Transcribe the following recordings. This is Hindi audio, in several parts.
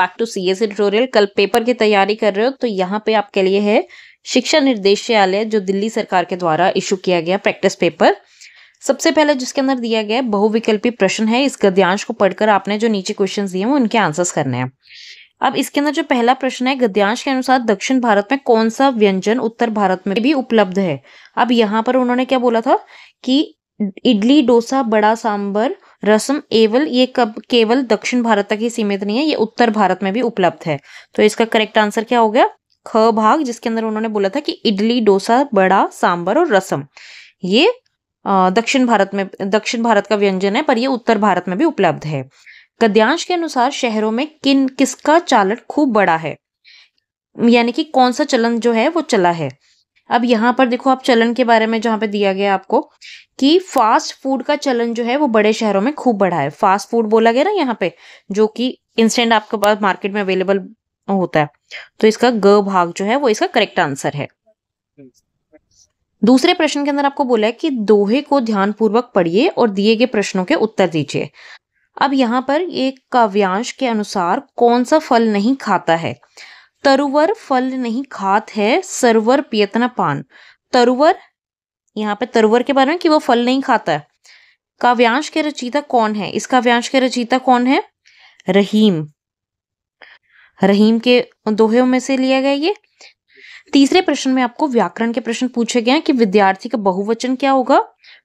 Back to C S editorial कल पेपर की तैयारी कर रहे हो तो यहाँ पे आपके लिए है शिक्षा निर्देशालय जो दिल्ली सरकार के द्वारा इशू किया गया प्रैक्टिस पेपर सबसे पहले जिसके अंदर दिया गया बहुविकल्पी प्रश्न है इस गद्यांश को पढ़कर आपने जो नीचे क्वेश्चन दिए हैं उनके आंसर्स करने हैं अब इसके अंदर जो पहला प्रश्न है गद्यांश के अनुसार दक्षिण भारत में कौन सा व्यंजन उत्तर भारत में भी उपलब्ध है अब यहाँ पर उन्होंने क्या बोला था कि इडली डोसा बड़ा सांबर रसम एवल ये कब केवल दक्षिण भारत तक ही सीमित नहीं है ये उत्तर भारत में भी उपलब्ध है तो इसका करेक्ट आंसर क्या हो गया ख भाग जिसके अंदर उन्होंने बोला था कि इडली डोसा बड़ा सांबर और रसम ये दक्षिण भारत में दक्षिण भारत का व्यंजन है पर यह उत्तर भारत में भी उपलब्ध है गद्यांश के अनुसार शहरों में किन किसका चालन खूब बड़ा है यानी कि कौन सा चलन जो है वो चला है अब यहाँ पर देखो आप चलन के बारे में जहाँ पे दिया गया आपको कि फास्ट फूड का चलन जो है वो बड़े शहरों में खूब बढ़ा है फास्ट फूड बोला गया ना यहाँ पे जो कि इंस्टेंट आपके पास मार्केट में अवेलेबल होता है तो इसका ग भाग जो है वो इसका करेक्ट आंसर है दूसरे प्रश्न के अंदर आपको बोला है कि दोहे को ध्यानपूर्वक पढ़िए और दिए गए प्रश्नों के उत्तर दीजिए अब यहाँ पर एक काव्यांश के अनुसार कौन सा फल नहीं खाता है तरुवर फल नहीं खात है सरवर पियतना पान तरुवर यहाँ पे तरुवर के बारे में कि वो फल नहीं खाता है काव्यांश के रचयिता कौन है इस काव्यांश के रचयिता कौन है रहीम रहीम के दोहे में से लिया गया ये तीसरे प्रश्न में आपको व्याकरण के प्रश्न पूछे गए हैं कि विद्यार्थी का बहुवचन क्या होगा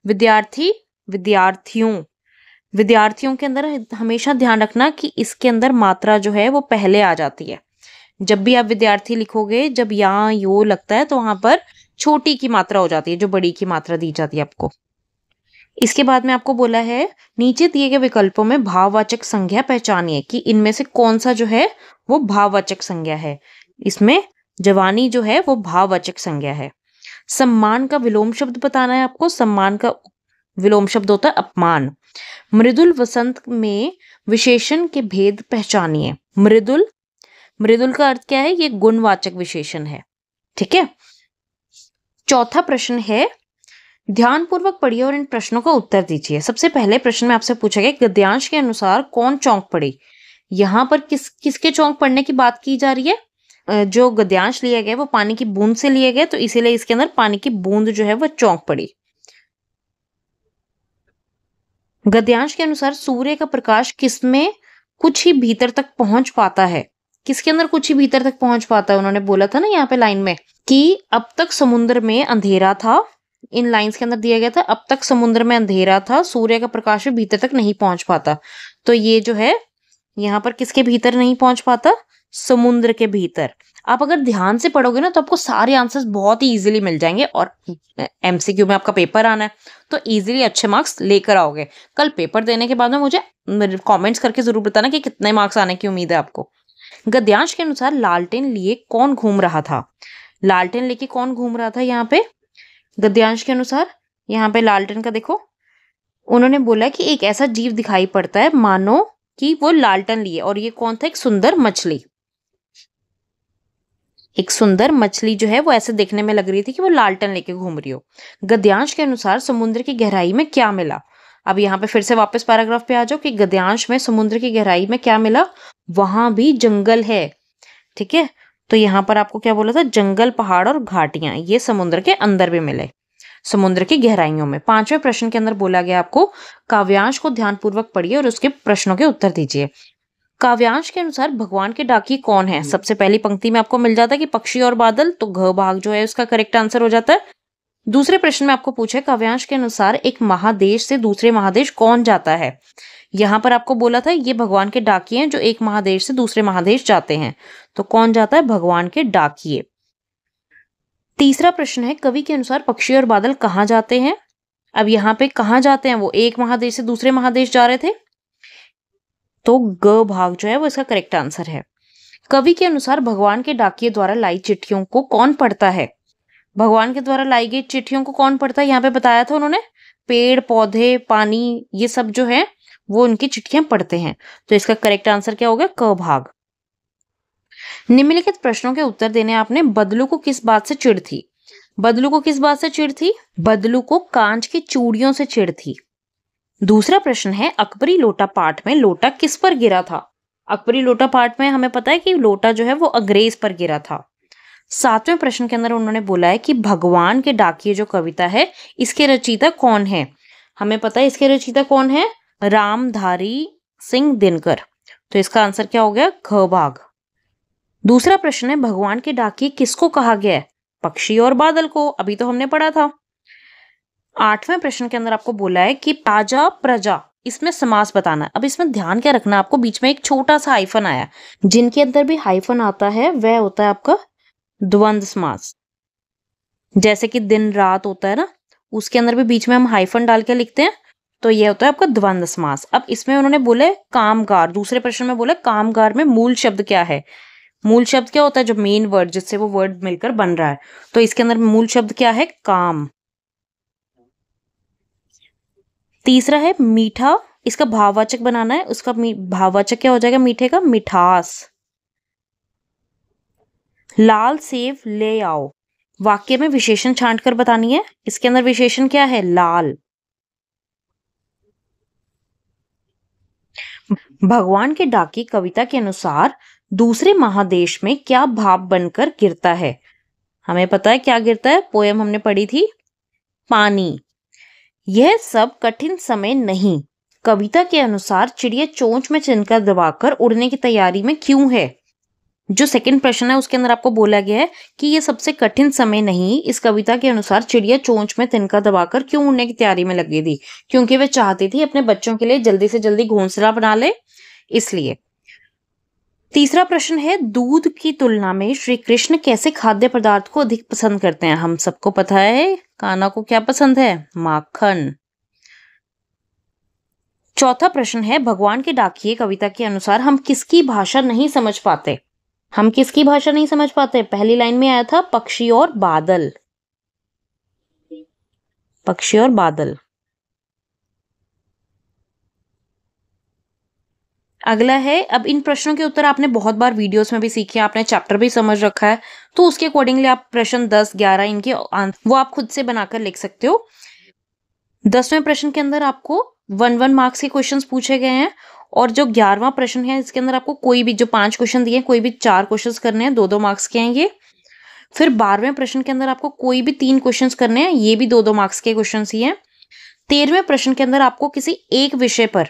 विद्यार्थी विद्यार्थियों विद्यार्थियों के अंदर हमेशा ध्यान रखना कि इसके अंदर मात्रा जो है वो पहले आ जाती है जब भी आप विद्यार्थी लिखोगे जब यहाँ यो लगता है तो वहां पर छोटी की मात्रा हो जाती है जो बड़ी की मात्रा दी जाती है आपको इसके बाद में आपको बोला है नीचे दिए गए विकल्पों में भाववाचक संज्ञा पहचानिए कि इनमें से कौन सा जो है वो भाववाचक संज्ञा है इसमें जवानी जो है वो भाववाचक संज्ञा है सम्मान का विलोम शब्द बताना है आपको सम्मान का विलोम शब्द होता है अपमान मृदुल वसंत में विशेषण के भेद पहचानिए मृदुल मृदुल का अर्थ क्या है ये गुणवाचक विशेषण है ठीक है चौथा प्रश्न है ध्यानपूर्वक पढ़िए और इन प्रश्नों का उत्तर दीजिए सबसे पहले प्रश्न में आपसे पूछा गया गद्यांश के अनुसार कौन चौंक पड़ी यहां पर किस किसके चौंक पड़ने की बात की जा रही है जो गद्यांश लिया गया वो पानी की बूंद से लिए गए तो इसीलिए इसके अंदर पानी की बूंद जो है वह चौंक पड़ी गद्यांश के अनुसार सूर्य का प्रकाश किसमें कुछ ही भीतर तक पहुंच पाता है किसके अंदर कुछ ही भीतर तक पहुंच पाता है उन्होंने बोला था ना यहाँ पे लाइन में कि अब तक समुद्र में अंधेरा था इन लाइंस के अंदर दिया गया था अब तक समुद्र में अंधेरा था सूर्य का प्रकाश भी भीतर तक नहीं पहुंच पाता तो ये जो है यहाँ पर किसके भीतर नहीं पहुंच पाता समुद्र के भीतर आप अगर ध्यान से पढ़ोगे ना तो आपको सारे आंसर्स बहुत ही इजीली मिल जाएंगे और एमसीक्यू में आपका पेपर आना है तो इजीली अच्छे मार्क्स लेकर आओगे कल पेपर देने के बाद में मुझे कमेंट्स करके जरूर बताना कि कितने मार्क्स आने की उम्मीद है आपको गद्यांश के अनुसार लालटेन लिए कौन घूम रहा था लालटेन लेके कौन घूम रहा था यहाँ पे गद्यांश के अनुसार यहाँ पे लालटेन का देखो उन्होंने बोला कि एक ऐसा जीव दिखाई पड़ता है मानो कि वो लालटन लिए और ये कौन था एक सुंदर मछली एक सुंदर मछली जो है वो ऐसे देखने में लग रही थी कि वो लालटन लेके घूम रही हो गद्यांश के अनुसार समुद्र की गहराई में क्या मिला अब यहाँ पे फिर से वापस पैराग्राफ पे आ जाओ कि गद्यांश में समुद्र की गहराई में क्या मिला वहां भी जंगल है ठीक है तो यहाँ पर आपको क्या बोला था जंगल पहाड़ और घाटियां ये समुद्र के अंदर भी मिले समुद्र की गहराइयों में पांचवें प्रश्न के अंदर बोला गया आपको काव्यांश को ध्यानपूर्वक पढ़िए और उसके प्रश्नों के उत्तर दीजिए काव्यांश के अनुसार भगवान के डाकी कौन है हम्म। सबसे पहली पंक्ति में आपको मिल जाता है कि पक्षी और बादल तो घ भाग जो है उसका करेक्ट आंसर हो जाता है दूसरे प्रश्न में आपको पूछा है काव्यांश के अनुसार एक महादेश से दूसरे महादेश कौन जाता है यहाँ पर आपको बोला था ये भगवान के डाकिए हैं जो एक महादेश से दूसरे महादेश जाते हैं तो कौन जाता है भगवान के डाकिए तीसरा प्रश्न है कवि के अनुसार पक्षी और बादल कहाँ जाते हैं अब यहाँ पे कहाँ जाते हैं वो एक महादेश से दूसरे महादेश जा रहे थे तो ग भाग जो है वो इसका करेक्ट आंसर है कवि के अनुसार भगवान के डाकिए द्वारा लाई चिट्ठियों को कौन पढ़ता है भगवान के द्वारा लाई गई चिट्ठियों को कौन पढ़ता है यहाँ पे बताया था उन्होंने पेड़ पौधे पानी ये सब जो है वो उनकी चिट्ठियां पढ़ते हैं तो इसका करेक्ट आंसर क्या हो गया क भाग निम्नलिखित प्रश्नों के उत्तर देने आपने बदलू को किस बात से चिड़ थी बदलू को किस बात से चिड़ थी बदलू को कांच की चूड़ियों से चिड़ थी दूसरा प्रश्न है अकबरी लोटा पाठ में लोटा किस पर गिरा था अकबरी लोटा पाठ में हमें पता है कि लोटा जो है वो अंग्रेज पर गिरा था सातवें प्रश्न के अंदर उन्होंने बोला है कि भगवान के डाकिए जो कविता है इसके रचयिता कौन है हमें पता है इसके रचयिता कौन है रामधारी सिंह दिनकर तो इसका आंसर क्या हो गया घ भाग दूसरा प्रश्न है भगवान के डाकिए किसको कहा गया है पक्षी और बादल को अभी तो हमने पढ़ा था आठवें प्रश्न के अंदर आपको बोला है कि ताजा प्रजा इसमें समास बताना है अब इसमें ध्यान क्या रखना आपको बीच में एक छोटा सा हाइफन आया जिनके अंदर भी हाइफन आता है वह होता है आपका द्वंद समास जैसे कि दिन रात होता है ना उसके अंदर भी बीच में हम हाइफन डाल के लिखते हैं तो ये होता है आपका द्वंद समास अब इसमें उन्होंने बोले कामगार दूसरे प्रश्न में बोले कामगार में मूल शब्द क्या है मूल शब्द क्या होता है जो मेन वर्ड जिससे वो वर्ड मिलकर बन रहा है तो इसके अंदर मूल शब्द क्या है काम तीसरा है मीठा इसका भाववाचक बनाना है उसका भाववाचक क्या हो जाएगा मीठे का मिठास लाल सेब ले आओ वाक्य में विशेषण छांट कर बतानी है इसके अंदर विशेषण क्या है लाल भगवान के डाकी कविता के अनुसार दूसरे महादेश में क्या भाव बनकर गिरता है हमें पता है क्या गिरता है पोयम हमने पढ़ी थी पानी यह सब कठिन समय नहीं कविता के अनुसार चिड़िया चोंच में चिनका दबाकर उड़ने की तैयारी में क्यों है जो सेकंड प्रश्न है उसके अंदर आपको बोला गया है कि ये सबसे कठिन समय नहीं इस कविता के अनुसार चिड़िया चोंच में तिनका दबाकर क्यों उड़ने की तैयारी में लगी थी क्योंकि वे चाहती थी अपने बच्चों के लिए जल्दी से जल्दी घोंसला बना ले इसलिए तीसरा प्रश्न है दूध की तुलना में श्री कृष्ण कैसे खाद्य पदार्थ को अधिक पसंद करते हैं हम सबको पता है काना को क्या पसंद है माखन चौथा प्रश्न है भगवान के डाकिए कविता के अनुसार हम किसकी भाषा नहीं समझ पाते हम किसकी भाषा नहीं समझ पाते पहली लाइन में आया था पक्षी और बादल पक्षी और बादल अगला है अब इन प्रश्नों के उत्तर आपने बहुत बार वीडियोस में भी सीखे आपने चैप्टर भी समझ रखा है तो उसके अकॉर्डिंगली आप प्रश्न दस ग्यारह इनके आंसर वो आप खुद से बनाकर लिख सकते हो दसवें प्रश्न के अंदर आपको वन वन मार्क्स के क्वेश्चंस पूछे गए हैं और जो ग्यारहवा प्रश्न है इसके अंदर आपको कोई भी जो पांच क्वेश्चन दिए कोई भी चार क्वेश्चन करने हैं दो दो मार्क्स के हैं ये फिर बारहवें प्रश्न के अंदर आपको कोई भी तीन क्वेश्चन करने हैं ये भी दो दो मार्क्स के क्वेश्चन ही है तेरहवें प्रश्न के अंदर आपको किसी एक विषय पर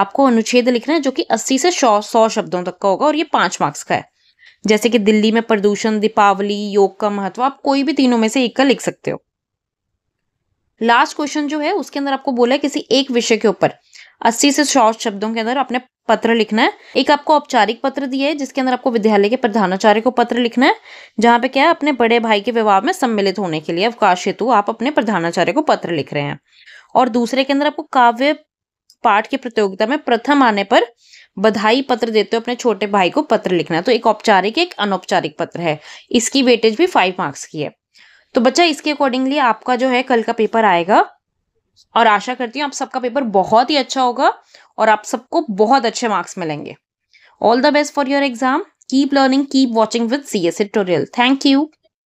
आपको अनुच्छेद लिखना है जो कि अस्सी से सौ सौ शब्दों तक का होगा और ये पांच मार्क्स का है जैसे कि दिल्ली में प्रदूषण दीपावली योग का महत्व आप कोई भी तीनों में से एक का लिख सकते हो लास्ट क्वेश्चन जो है उसके अंदर आपको बोला है किसी एक विषय के ऊपर अस्सी से शॉर्ट शब्दों के अंदर अपने पत्र लिखना है एक आपको औपचारिक पत्र दिया है जिसके अंदर आपको विद्यालय के प्रधानाचार्य को पत्र लिखना है जहाँ पे क्या है अपने बड़े भाई के विवाह में सम्मिलित होने के लिए अवकाश हेतु आप अपने प्रधानाचार्य को पत्र लिख रहे हैं और दूसरे के अंदर आपको काव्य पाठ की प्रतियोगिता में प्रथम आने पर बधाई पत्र देते हो अपने छोटे भाई को पत्र लिखना है तो एक औपचारिक एक अनौपचारिक पत्र है इसकी वेटेज भी फाइव मार्क्स की है तो बच्चा इसके अकॉर्डिंगली आपका जो है कल का पेपर आएगा और आशा करती हूँ आप सबका पेपर बहुत ही अच्छा होगा और आप सबको बहुत अच्छे मार्क्स मिलेंगे all the best for your exam keep learning keep watching with C S tutorial thank you